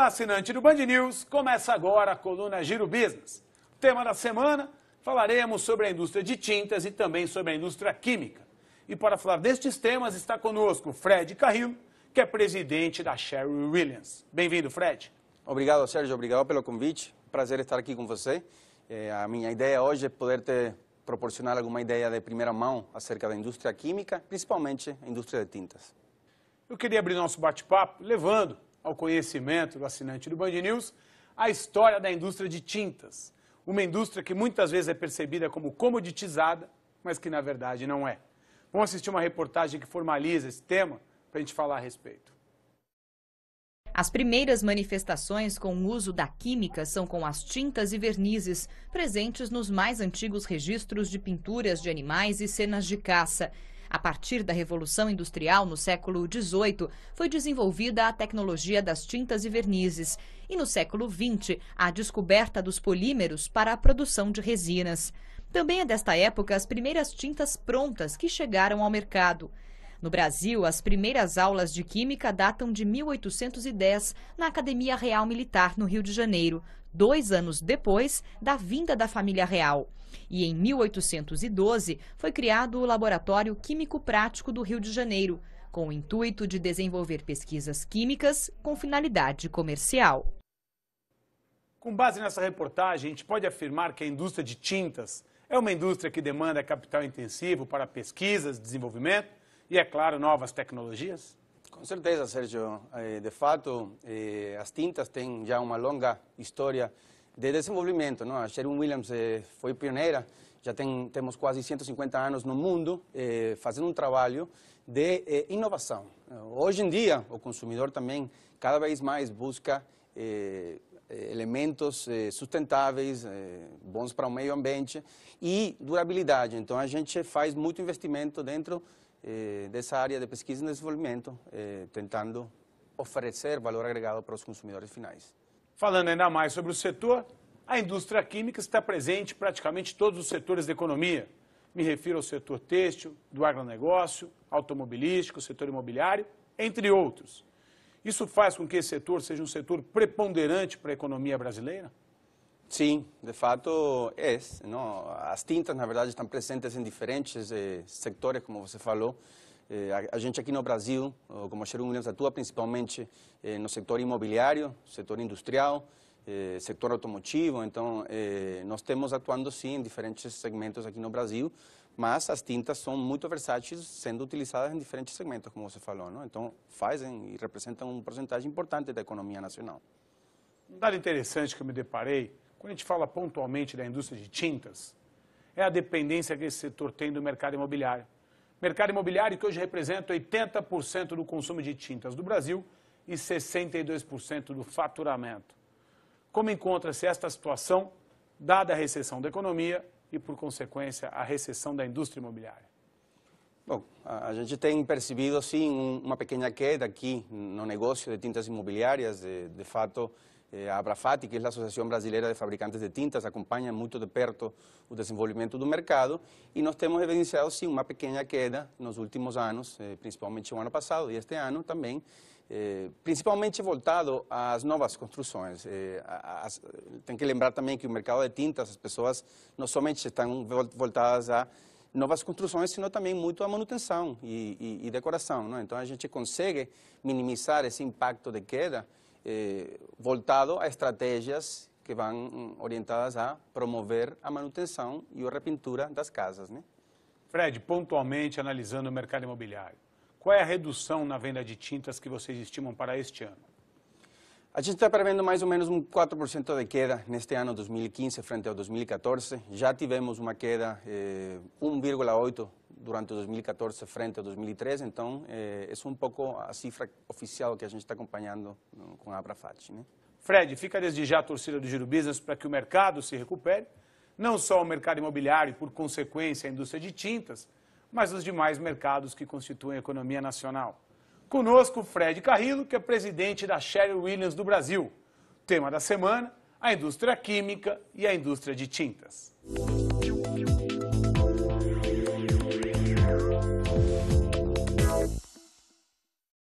Olá, assinante do Band News. Começa agora a coluna Giro Business. Tema da semana: falaremos sobre a indústria de tintas e também sobre a indústria química. E para falar destes temas está conosco Fred Carrillo, que é presidente da Sherry Williams. Bem-vindo, Fred. Obrigado, Sérgio. Obrigado pelo convite. Prazer estar aqui com você. É, a minha ideia hoje é poder te proporcionar alguma ideia de primeira mão acerca da indústria química, principalmente a indústria de tintas. Eu queria abrir nosso bate-papo levando ao conhecimento do assinante do Band News a história da indústria de tintas. Uma indústria que muitas vezes é percebida como comoditizada, mas que na verdade não é. Vamos assistir uma reportagem que formaliza esse tema para a gente falar a respeito. As primeiras manifestações com o uso da química são com as tintas e vernizes, presentes nos mais antigos registros de pinturas de animais e cenas de caça. A partir da Revolução Industrial, no século XVIII, foi desenvolvida a tecnologia das tintas e vernizes. E no século XX, a descoberta dos polímeros para a produção de resinas. Também é desta época as primeiras tintas prontas que chegaram ao mercado. No Brasil, as primeiras aulas de química datam de 1810, na Academia Real Militar, no Rio de Janeiro, dois anos depois da vinda da família real. E em 1812 foi criado o Laboratório Químico Prático do Rio de Janeiro, com o intuito de desenvolver pesquisas químicas com finalidade comercial. Com base nessa reportagem, a gente pode afirmar que a indústria de tintas é uma indústria que demanda capital intensivo para pesquisas, desenvolvimento e, é claro, novas tecnologias? Com certeza, Sérgio. Eh, de fato, eh, as tintas têm já uma longa história de desenvolvimento. Não? A Sherwin Williams eh, foi pioneira, já tem, temos quase 150 anos no mundo, fazendo um trabalho de inovação. Hoje em dia, o consumidor também cada vez mais busca elementos sustentáveis, bons para o meio ambiente e durabilidade. Então, a gente faz muito investimento dentro eh, dessa área de pesquisa e desenvolvimento, eh, tentando oferecer valor agregado para os consumidores finais. Falando ainda mais sobre o setor, a indústria química está presente em praticamente todos os setores da economia. Me refiro ao setor têxtil, do agronegócio, automobilístico, setor imobiliário, entre outros. Isso faz com que esse setor seja um setor preponderante para a economia brasileira? Sim, de fato é. Não? As tintas, na verdade, estão presentes em diferentes eh, sectores, como você falou. Eh, a, a, gente aqui no Brasil, como a Sharon Williams, atua principalmente eh, no setor imobiliário, setor industrial, eh, setor automotivo. Então, eh, nós temos atuando, sim, em diferentes segmentos aqui no Brasil, mas as tintas são muito versáteis, sendo utilizadas em diferentes segmentos, como você falou. Não? Então, fazem e representam um porcentagem importante da economia nacional. Um dado interessante que eu me deparei quando a gente fala pontualmente da indústria de tintas, é a dependência que esse setor tem do mercado imobiliário. Mercado imobiliário que hoje representa 80% do consumo de tintas do Brasil e 62% do faturamento. Como encontra-se esta situação, dada a recessão da economia e, por consequência, a recessão da indústria imobiliária? Bom, a gente tem percebido, sim, uma pequena queda aqui no negócio de tintas imobiliárias. De, de fato, a eh, Abrafati, que é a Associação Brasileira de Fabricantes de Tintas, acompanha muito de perto o desenvolvimento do mercado e nós temos evidenciado, sim, uma pequena queda nos últimos anos, eh, principalmente o ano passado e este ano também, eh, principalmente voltado às novas construções. tem que lembrar também que o mercado de tintas, as pessoas não somente estão voltadas a novas construções, sino também muito a manutenção e, e, e decoração. Não? Então, a gente consegue minimizar esse impacto de queda eh, voltado a estratégias que vão orientadas a promover a manutenção e a repintura das casas. Né? Fred, pontualmente analisando o mercado imobiliário, qual é a redução na venda de tintas que vocês estimam para este ano? A gente está prevendo mais ou menos um 4% de queda neste ano 2015 frente ao 2014. Já tivemos uma queda eh, 1,8% durante 2014 frente a 2013, então é, é um pouco a cifra oficial que a gente está acompanhando né, com a Abrafat. Né? Fred, fica desde já a torcida do Giro Business para que o mercado se recupere, não só o mercado imobiliário e, por consequência, a indústria de tintas, mas os demais mercados que constituem a economia nacional. Conosco, Fred Carrillo, que é presidente da Sherry Williams do Brasil. Tema da semana, a indústria química e a indústria de tintas.